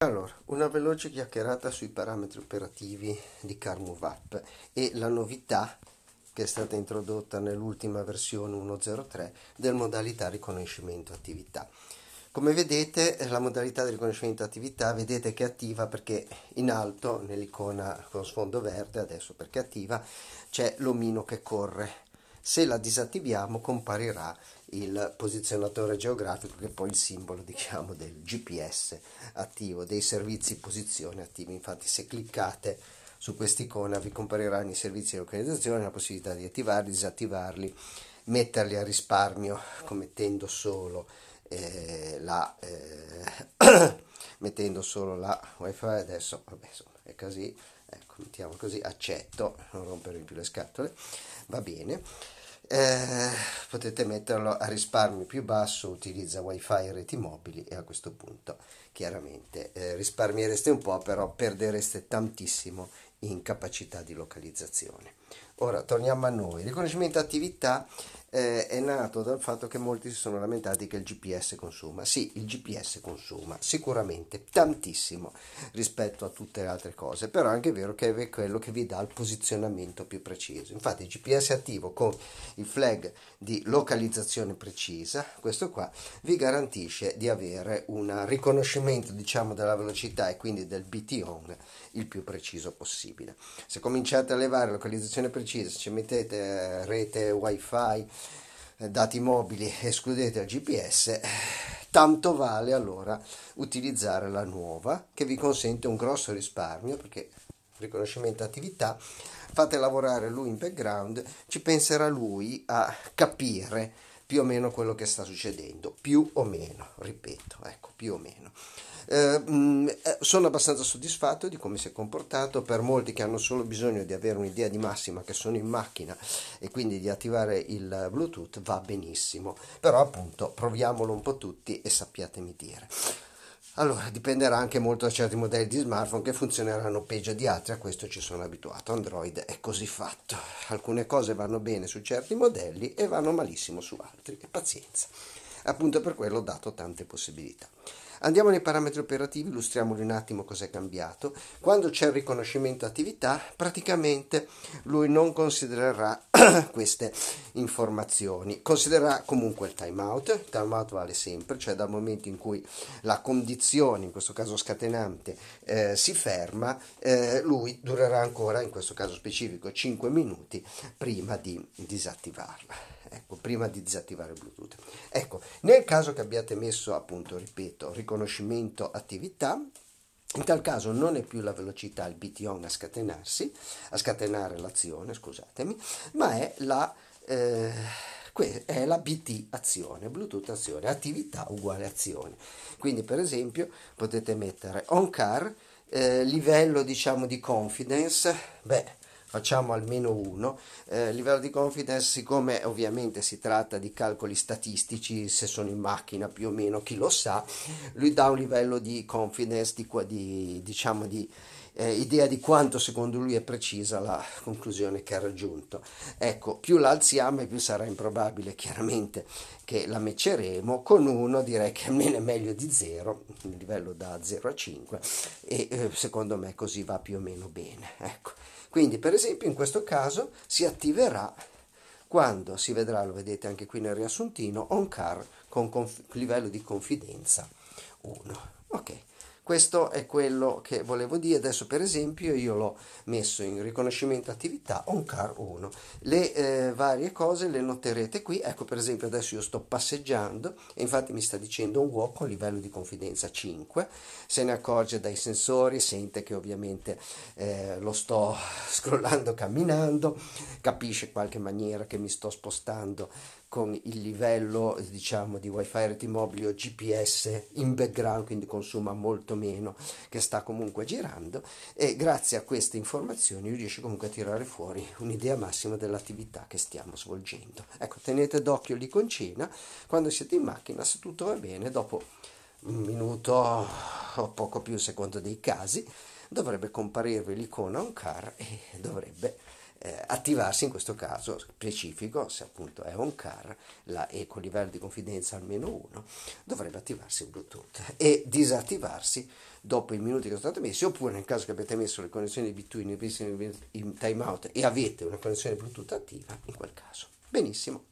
Allora, una veloce chiacchierata sui parametri operativi di CarMoveUp e la novità che è stata introdotta nell'ultima versione 1.03 del modalità riconoscimento attività. Come vedete la modalità di riconoscimento attività vedete che è attiva perché in alto nell'icona con sfondo verde adesso perché è attiva c'è l'omino che corre se la disattiviamo comparirà il posizionatore geografico che è poi il simbolo diciamo, del GPS attivo, dei servizi posizione attivi. Infatti se cliccate su quest'icona vi compariranno i servizi di localizzazione, la possibilità di attivarli, disattivarli, metterli a risparmio commettendo solo eh, la eh, mettendo solo la wifi adesso vabbè insomma è così Ecco, mettiamo così, accetto, non rompermi più le scatole, va bene. Eh, potete metterlo a risparmio più basso, utilizza wifi e reti mobili e a questo punto chiaramente eh, risparmiereste un po', però perdereste tantissimo in capacità di localizzazione. Ora torniamo a noi, riconoscimento attività eh, è nato dal fatto che molti si sono lamentati che il GPS consuma. Sì, il GPS consuma sicuramente tantissimo rispetto a tutte le altre cose, però è anche vero che è quello che vi dà il posizionamento più preciso. Infatti il GPS attivo con il flag di localizzazione precisa, questo qua, vi garantisce di avere un riconoscimento diciamo della velocità e quindi del BTON il più preciso possibile. Se cominciate a levare localizzazione precisa, se ci mettete eh, rete wifi, dati mobili, escludete il GPS, tanto vale allora utilizzare la nuova che vi consente un grosso risparmio perché riconoscimento attività, fate lavorare lui in background, ci penserà lui a capire più o meno quello che sta succedendo, più o meno, ripeto, ecco, più o meno. Eh, mm, eh, sono abbastanza soddisfatto di come si è comportato per molti che hanno solo bisogno di avere un'idea di massima che sono in macchina e quindi di attivare il Bluetooth va benissimo. Però appunto proviamolo un po' tutti e sappiatemi dire. Allora, dipenderà anche molto da certi modelli di smartphone che funzioneranno peggio di altri, a questo ci sono abituato. Android è così fatto. Alcune cose vanno bene su certi modelli e vanno malissimo su altri. E pazienza. Appunto per quello ho dato tante possibilità. Andiamo nei parametri operativi, illustriamoli un attimo cos'è cambiato. Quando c'è il riconoscimento attività, praticamente lui non considererà queste informazioni. Considererà comunque il timeout, il timeout vale sempre, cioè dal momento in cui la condizione, in questo caso scatenante, eh, si ferma, eh, lui durerà ancora, in questo caso specifico, 5 minuti prima di disattivarla. Ecco, prima di disattivare Bluetooth. Ecco, nel caso che abbiate messo appunto, ripeto, riconoscimento attività, in tal caso non è più la velocità il BTON a scatenarsi, a scatenare l'azione, scusatemi, ma è la, eh, è la BT azione, Bluetooth azione, attività uguale azione. Quindi per esempio potete mettere on car, eh, livello diciamo di confidence, beh facciamo almeno uno. Eh, livello di confidence, siccome ovviamente si tratta di calcoli statistici, se sono in macchina più o meno, chi lo sa, lui dà un livello di confidence di, di diciamo di eh, idea di quanto secondo lui è precisa la conclusione che ha raggiunto. Ecco, più la alziamo e più sarà improbabile chiaramente che la mecceremo, con uno direi che almeno è meglio di 0, il livello da 0 a 5 e eh, secondo me così va più o meno bene. Ecco. Quindi per esempio in questo caso si attiverà quando si vedrà, lo vedete anche qui nel riassuntino, on car con conf- livello di confidenza 1. Ok. Questo è quello che volevo dire. Adesso, per esempio, io l'ho messo in riconoscimento attività on car 1. Le eh, varie cose le noterete qui. Ecco, per esempio, adesso io sto passeggiando e infatti mi sta dicendo un walk a livello di confidenza 5. Se ne accorge dai sensori, sente che ovviamente eh, lo sto scrollando camminando, capisce in qualche maniera che mi sto spostando con il livello diciamo di wifi reti mobile o gps in background quindi consuma molto meno che sta comunque girando e grazie a queste informazioni riesce comunque a tirare fuori un'idea massima dell'attività che stiamo svolgendo ecco tenete d'occhio lì con cena quando siete in macchina se tutto va bene dopo un minuto o poco più secondo dei casi dovrebbe comparirvi l'icona on car e dovrebbe eh, attivarsi in questo caso specifico, se appunto è un car, la, e con livello di confidenza almeno 1, dovrebbe attivarsi Bluetooth e disattivarsi dopo i minuti che sono stati messi, oppure nel caso che abbiate messo le connessioni B2 in timeout e avete una connessione Bluetooth attiva, in quel caso. Benissimo.